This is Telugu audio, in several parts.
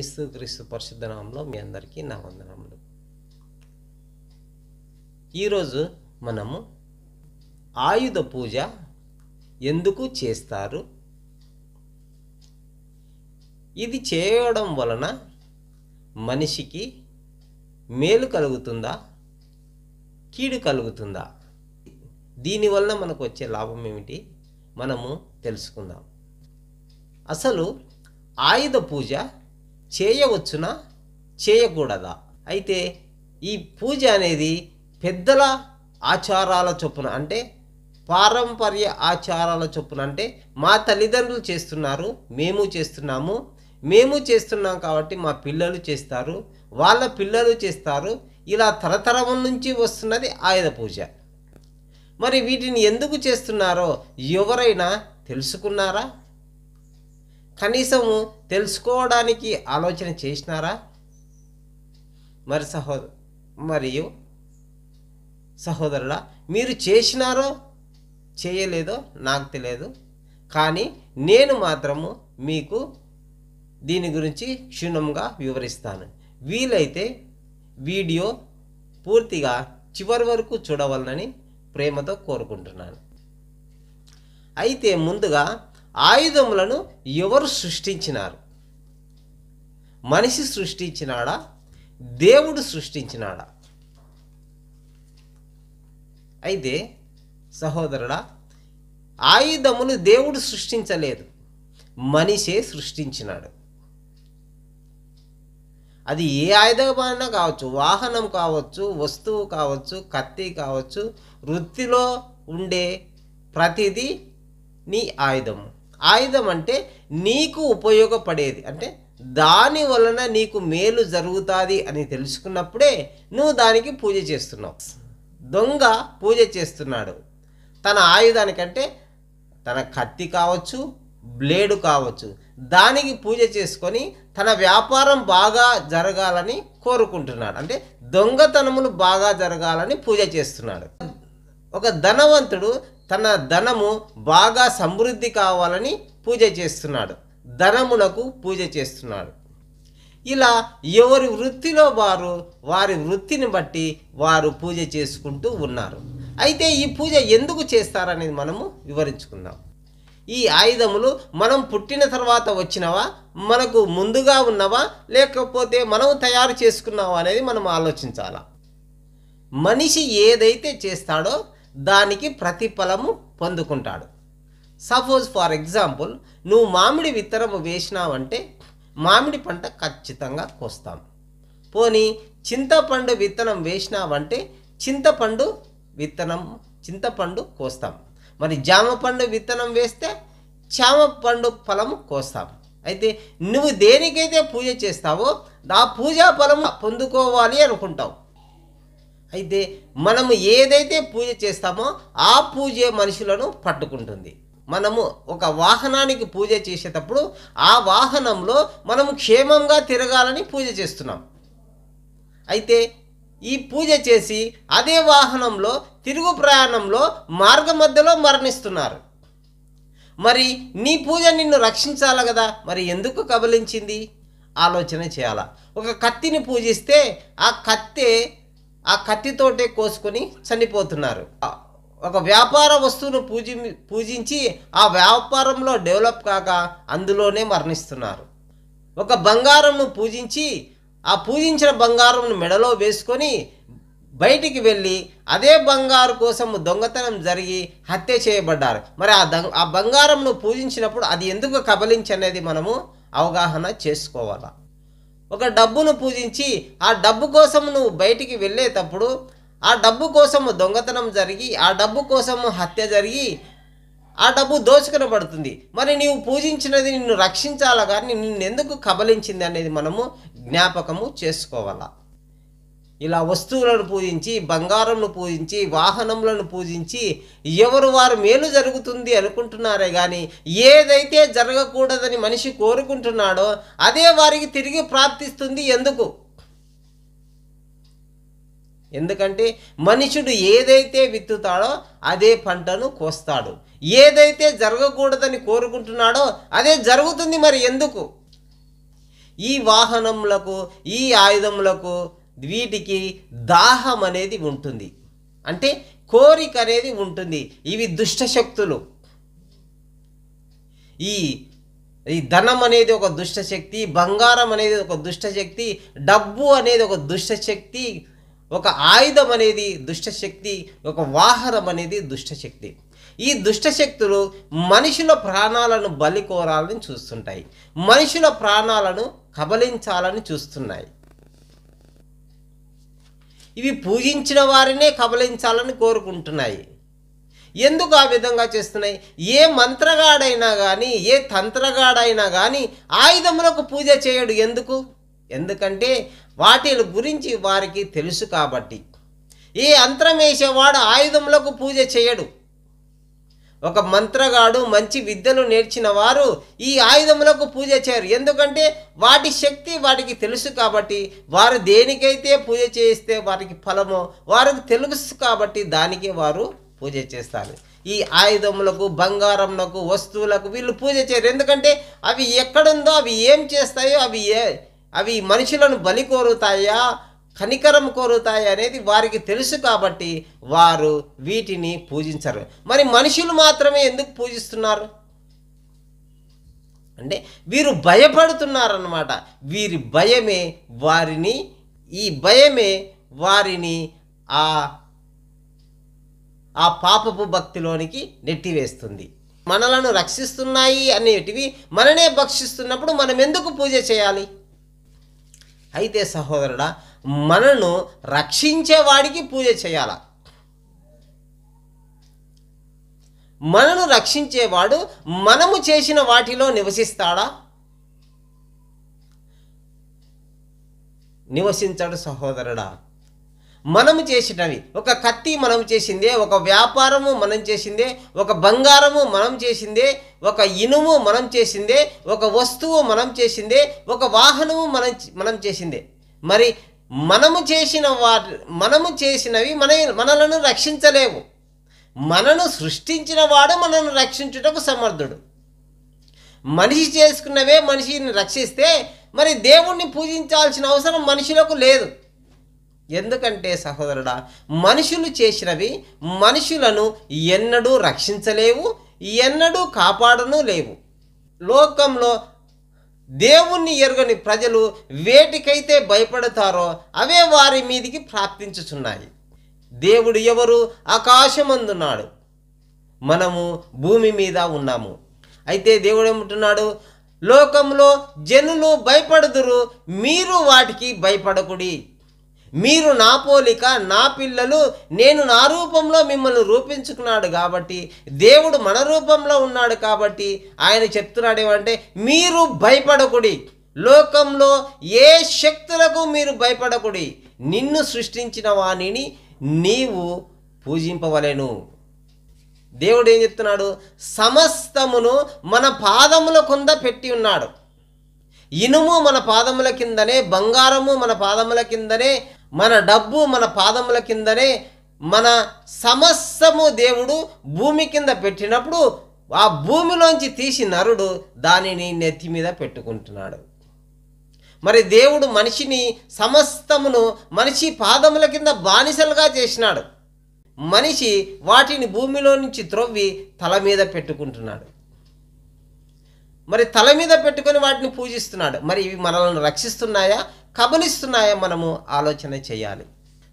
ఏస్తు క్రీస్తు పరిశుద్ధ నామంలో మీ అందరికీ నా వందనములు ఈరోజు మనము ఆయుధ పూజ ఎందుకు చేస్తారు ఇది చేయడం వలన మనిషికి మేలు కలుగుతుందా కీడు కలుగుతుందా దీనివలన మనకు వచ్చే లాభం ఏమిటి మనము తెలుసుకుందాం అసలు ఆయుధ పూజ చేయవచ్చునా చేయకూడదా అయితే ఈ పూజ అనేది పెద్దల ఆచారాల చొప్పున అంటే పారంపర్య ఆచారాల చొప్పున అంటే మా తల్లిదండ్రులు చేస్తున్నారు మేము చేస్తున్నాము మేము చేస్తున్నాం కాబట్టి మా పిల్లలు చేస్తారు వాళ్ళ పిల్లలు చేస్తారు ఇలా తరతరం నుంచి వస్తున్నది ఆయుధ పూజ మరి వీటిని ఎందుకు చేస్తున్నారో ఎవరైనా తెలుసుకున్నారా కనీసం తెలుసుకోవడానికి ఆలోచన చేసినారా మరి సహో మరియు సహోదరుడా మీరు చేసినారో చేయలేదో నాకు తెలియదు కానీ నేను మాత్రము మీకు దీని గురించి క్షుణ్ణంగా వివరిస్తాను వీలైతే వీడియో పూర్తిగా చివరి వరకు చూడవలనని ప్రేమతో కోరుకుంటున్నాను అయితే ముందుగా ఆయుధములను ఎవరు సృష్టించినారు మనిషి సృష్టించినాడా దేవుడు సృష్టించినాడా అయితే సహోదరుడా ఆయుధమును దేవుడు సృష్టించలేదు మనిషే సృష్టించినాడు అది ఏ ఆయుధమైనా కావచ్చు వాహనం కావచ్చు వస్తువు కావచ్చు కత్తి కావచ్చు వృత్తిలో ఉండే ప్రతిదీ నీ ఆయుధము ఆయుధం అంటే నీకు ఉపయోగపడేది అంటే దాని వలన నీకు మేలు జరుగుతుంది అని తెలుసుకున్నప్పుడే నువ్వు దానికి పూజ చేస్తున్నావు దొంగ పూజ చేస్తున్నాడు తన ఆయుధానికంటే తన కత్తి కావచ్చు బ్లేడు కావచ్చు దానికి పూజ చేసుకొని తన వ్యాపారం బాగా జరగాలని కోరుకుంటున్నాడు అంటే దొంగతనములు బాగా జరగాలని పూజ చేస్తున్నాడు ఒక ధనవంతుడు తన ధనము బాగా సమృద్ధి కావాలని పూజ చేస్తున్నాడు ధనమునకు పూజ చేస్తున్నాడు ఇలా ఎవరి వృత్తిలో వారు వారి వృత్తిని బట్టి వారు పూజ చేసుకుంటూ ఉన్నారు అయితే ఈ పూజ ఎందుకు చేస్తారనేది మనము వివరించుకుందాం ఈ ఆయుధములు మనం పుట్టిన తర్వాత వచ్చినవా మనకు ముందుగా ఉన్నవా లేకపోతే మనం తయారు చేసుకున్నావా అనేది మనం ఆలోచించాలా మనిషి ఏదైతే చేస్తాడో దానికి ప్రతిఫలము పొందుకుంటాడు సపోజ్ ఫర్ ఎగ్జాంపుల్ నువ్వు మామిడి విత్తనము వేసినావంటే మామిడి పంట ఖచ్చితంగా కోస్తాం పోనీ చింతపండు విత్తనం వేసినావంటే చింతపండు విత్తనం చింతపండు కోస్తాం మరి జామ పండు విత్తనం వేస్తే చామ పండు ఫలము కోస్తాం అయితే నువ్వు దేనికైతే పూజ చేస్తావో ఆ పూజా ఫలము పొందుకోవాలి అనుకుంటావు అయితే మనము ఏదైతే పూజ చేస్తామో ఆ పూజ మనుషులను పట్టుకుంటుంది మనము ఒక వాహనానికి పూజ చేసేటప్పుడు ఆ వాహనంలో మనము క్షేమంగా తిరగాలని పూజ చేస్తున్నాం అయితే ఈ పూజ చేసి అదే వాహనంలో తిరుగు ప్రయాణంలో మార్గ మధ్యలో మరణిస్తున్నారు మరి నీ పూజ నిన్ను రక్షించాలి కదా మరి ఎందుకు కబలించింది ఆలోచన చేయాలా ఒక కత్తిని పూజిస్తే ఆ కత్తి ఆ కత్తితోటే కోసుకొని చనిపోతున్నారు ఒక వ్యాపార వస్తువును పూజి పూజించి ఆ వ్యాపారంలో డెవలప్ కాక అందులోనే మరణిస్తున్నారు ఒక బంగారంను పూజించి ఆ పూజించిన బంగారంను మెడలో వేసుకొని బయటికి వెళ్ళి అదే బంగారు కోసం దొంగతనం జరిగి హత్య చేయబడ్డారు మరి ఆ ఆ బంగారంను పూజించినప్పుడు అది ఎందుకు కబలించనేది మనము అవగాహన చేసుకోవాలా ఒక డబ్బును పూజించి ఆ డబ్బు కోసం నువ్వు బయటికి వెళ్ళేటప్పుడు ఆ డబ్బు కోసము దొంగతనం జరిగి ఆ డబ్బు కోసము హత్య జరిగి ఆ డబ్బు దోచుకునబడుతుంది మరి నీవు పూజించినది నిన్ను రక్షించాలా కానీ నిన్నెందుకు కబలించింది అనేది మనము జ్ఞాపకము చేసుకోవాలా ఇలా వస్తువులను పూజించి బంగారంను పూజించి వాహనములను పూజించి ఎవరు వారు మేలు జరుగుతుంది అనుకుంటున్నారే కానీ ఏదైతే జరగకూడదని మనిషి కోరుకుంటున్నాడో అదే వారికి తిరిగి ప్రాప్తిస్తుంది ఎందుకు ఎందుకంటే మనుషుడు ఏదైతే విత్తుతాడో అదే పంటను కోస్తాడు ఏదైతే జరగకూడదని కోరుకుంటున్నాడో అదే జరుగుతుంది మరి ఎందుకు ఈ వాహనములకు ఈ ఆయుధములకు వీటికి దాహం అనేది ఉంటుంది అంటే కోరిక అనేది ఉంటుంది ఇవి దుష్టశక్తులు ఈ ఈ ధనం అనేది ఒక దుష్టశక్తి బంగారం అనేది ఒక దుష్టశక్తి డబ్బు అనేది ఒక దుష్టశక్తి ఒక ఆయుధం అనేది దుష్టశక్తి ఒక వాహనం అనేది దుష్టశక్తి ఈ దుష్టశక్తులు మనుషుల ప్రాణాలను బలి కోరాలని చూస్తుంటాయి మనుషుల ప్రాణాలను కబలించాలని చూస్తున్నాయి ఇవి పూజించిన వారినే కబలించాలని కోరుకుంటున్నాయి ఎందుకు ఆ విధంగా చేస్తున్నాయి ఏ మంత్రగాడైనా కానీ ఏ తంత్రగాడైనా కానీ ఆయుధములకు పూజ చేయడు ఎందుకు ఎందుకంటే వాటి గురించి వారికి తెలుసు కాబట్టి ఏ అంతరం వేసేవాడు ఆయుధములకు పూజ చేయడు ఒక మంత్రగాడు మంచి విద్యను నేర్చిన వారు ఈ ఆయుధములకు పూజ చేయరు ఎందుకంటే వాటి శక్తి వాటికి తెలుసు కాబట్టి వారు దేనికైతే పూజ చేయిస్తే వారికి ఫలమో వారికి తెలుసు కాబట్టి దానికే వారు పూజ చేస్తారు ఈ ఆయుధములకు బంగారములకు వస్తువులకు వీళ్ళు పూజ చేయరు ఎందుకంటే అవి ఎక్కడుందో అవి ఏం చేస్తాయో అవి ఏ అవి మనుషులను బలి కోరుతాయా కనికరం కోరుతాయి అనేది వారికి తెలుసు కాబట్టి వారు వీటిని పూజించరు మరి మనుషులు మాత్రమే ఎందుకు పూజిస్తున్నారు అంటే వీరు భయపడుతున్నారన్నమాట వీరి భయమే వారిని ఈ భయమే వారిని ఆ ఆ పాపపు భక్తిలోనికి నెట్టివేస్తుంది మనలను రక్షిస్తున్నాయి అనేటివి మననే భక్షిస్తున్నప్పుడు మనం ఎందుకు పూజ చేయాలి అయితే సహోదరుడా మనను రక్షించేవాడికి పూజ చేయాల మనను రక్షించేవాడు మనము చేసిన వాటిలో నివసిస్తాడా నివసించడు సహోదరుడా మనము చేసినవి ఒక కత్తి మనం చేసిందే ఒక వ్యాపారము మనం చేసిందే ఒక బంగారము మనం చేసిందే ఒక ఇనుము మనం చేసిందే ఒక వస్తువు మనం చేసిందే ఒక వాహనము మనం మనం చేసిందే మరి మనము చేసిన వా మనము చేసినవి మన మనలను రక్షించలేవు మనను సృష్టించిన వాడు మనను రక్షించుటకు సమర్థుడు మనిషి చేసుకున్నవే మనిషిని రక్షిస్తే మరి దేవుణ్ణి పూజించాల్సిన అవసరం మనుషులకు లేదు ఎందుకంటే సహోదరుడా మనుషులు చేసినవి మనుషులను ఎన్నడూ రక్షించలేవు ఎన్నడూ కాపాడను లేవు లోకంలో దేవుణ్ణి ఎరుగని ప్రజలు వేటికైతే భయపడతారో అవే వారి మీదికి ప్రాప్తించుచున్నాయి దేవుడు ఎవరు ఆకాశమందున్నాడు మనము భూమి మీద ఉన్నాము అయితే దేవుడు ఏమంటున్నాడు లోకంలో జనులు భయపడుదురు మీరు వాటికి భయపడకుడి మీరు నా పోలిక నా పిల్లలు నేను నా రూపంలో మిమ్మల్ని రూపించుకున్నాడు కాబట్టి దేవుడు మన రూపంలో ఉన్నాడు కాబట్టి ఆయన చెప్తున్నాడు ఏమంటే మీరు భయపడకుడి లోకంలో ఏ శక్తులకు మీరు భయపడకుడి నిన్ను సృష్టించిన వాణిని నీవు పూజింపవలెను దేవుడు ఏం చెప్తున్నాడు సమస్తమును మన పాదముల కొంద పెట్టి ఉన్నాడు ఇనుము మన పాదముల కిందనే బంగారము మన పాదముల కిందనే మన డబ్బు మన పాదముల కిందనే మన సమస్తము దేవుడు భూమి కింద పెట్టినప్పుడు ఆ భూమిలోంచి తీసి నరుడు దానిని నెత్తి మీద పెట్టుకుంటున్నాడు మరి దేవుడు మనిషిని సమస్తమును మనిషి పాదముల కింద బానిసలుగా చేసినాడు మనిషి వాటిని భూమిలో నుంచి త్రొవ్వి తల మీద పెట్టుకుంటున్నాడు మరి తల మీద పెట్టుకొని వాటిని పూజిస్తున్నాడు మరి ఇవి మనల్ని రక్షిస్తున్నాయా కబలిస్తున్నాయో మనము ఆలోచన చేయాలి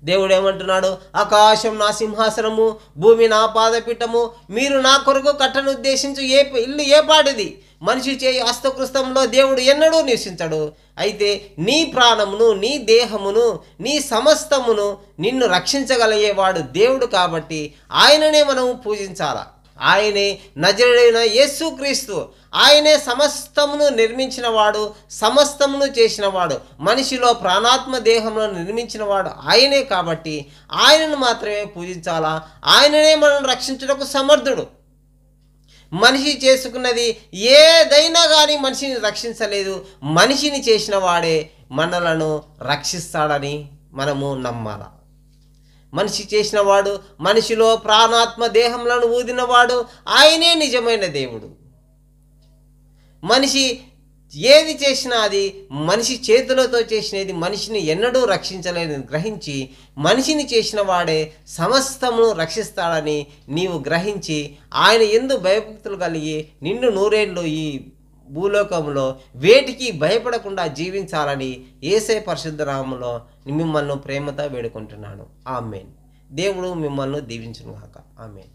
దేవుడు ఏమంటున్నాడు ఆకాశం నా సింహాసనము భూమి నా పాదపీఠము మీరు నా కొరకు కట్టను ఉద్దేశించు ఏ ఇల్లు ఏ పాటిది మనిషి చేయి హస్తకృస్తంలో దేవుడు ఎన్నడూ నివసించడు అయితే నీ ప్రాణమును నీ దేహమును నీ సమస్తమును నిన్ను రక్షించగలిగేవాడు దేవుడు కాబట్టి ఆయననే మనము పూజించాలా ఆయనే నజరుడైన యేసుక్రీస్తు ఆయనే సమస్తమును నిర్మించినవాడు సమస్తమును చేసినవాడు మనిషిలో ప్రాణాత్మ దేహంలో నిర్మించినవాడు ఆయనే కాబట్టి ఆయనను మాత్రమే పూజించాలా ఆయననే మనం రక్షించుటకు సమర్థుడు మనిషి చేసుకున్నది ఏదైనా కానీ మనిషిని రక్షించలేదు మనిషిని చేసిన వాడే మనలను రక్షిస్తాడని మనము నమ్మాలా మనిషి చేసిన వాడు మనిషిలో ప్రాణాత్మ దేహంలను ఊదినవాడు ఆయనే నిజమైన దేవుడు మనిషి ఏది చేసినా అది మనిషి చేతులతో చేసినది మనిషిని ఎన్నడూ రక్షించలేని గ్రహించి మనిషిని చేసిన వాడే సమస్తమును రక్షిస్తాడని నీవు గ్రహించి ఆయన ఎందు భయభక్తులు కలిగి నిన్ను నూరేళ్ళు ఈ భూలోకంలో వేటికి భయపడకుండా జీవించాలని ఏసే పరిశుద్ధ రామంలో మిమ్మల్ని ప్రేమతో వేడుకుంటున్నాను ఆమెన్ దేవుడు మిమ్మల్ని దీవించునుగాక ఆమెన్